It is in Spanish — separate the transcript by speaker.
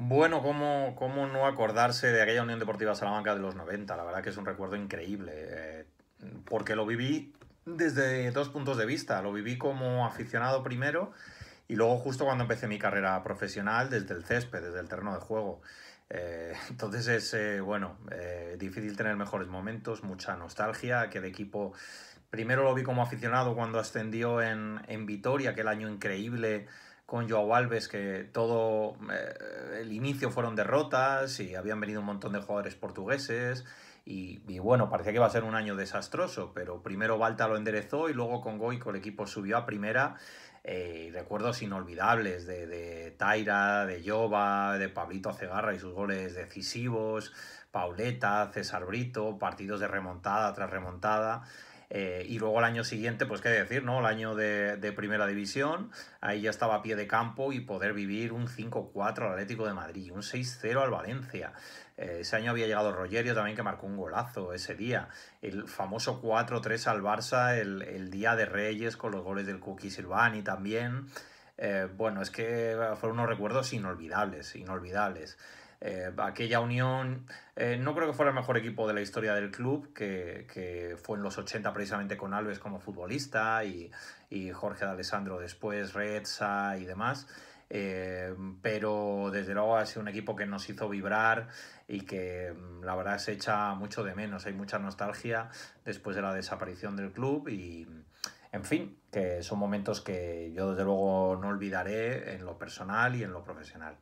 Speaker 1: Bueno, ¿cómo, ¿cómo, no acordarse de aquella Unión Deportiva Salamanca de los 90? La verdad que es un recuerdo increíble, eh, porque lo viví desde dos puntos de vista. Lo viví como aficionado primero y luego justo cuando empecé mi carrera profesional desde el césped, desde el terreno de juego. Eh, entonces es, eh, bueno, difícil tener mejores momentos, mucha nostalgia, que equipo, primero lo vi como aficionado cuando ascendió en, en Vitoria, aquel año increíble con Joao Alves, que todo eh, el inicio fueron derrotas y habían venido un montón de jugadores portugueses. Y, y, bueno, parecía que iba a ser un año desastroso, pero primero Balta lo enderezó y luego con Goico el equipo subió a primera. Eh, recuerdos inolvidables de, de Taira, de Jova, de Pablito Cegarra y sus goles decisivos, Pauleta, César Brito, partidos de remontada tras remontada. Eh, y luego el año siguiente, pues qué decir, ¿no? El año de, primera división, ahí ya estaba a pie de campo y poder vivir un 5-4 al Atlético de Madrid, un 6-0 al Valencia. Eh, ese año había llegado Rogerio también que marcó un golazo ese día. El famoso 4-3 al Barça, el, día de Reyes con los goles del Cookie Silvani también. Eh, bueno, es que fueron unos recuerdos inolvidables, inolvidables. Eh, aquella unión, eh, no creo que fuera el mejor equipo de la historia del club, que, fue en los 80 precisamente con Alves como futbolista y, Jorge de Alessandro después, Redsa y demás. Eh, pero desde luego ha sido un equipo que nos hizo vibrar y que mm, la verdad se echa mucho de menos. Hay mucha nostalgia después de la desaparición del club y, en fin, que son momentos que yo desde luego no olvidaré en lo personal y en lo profesional.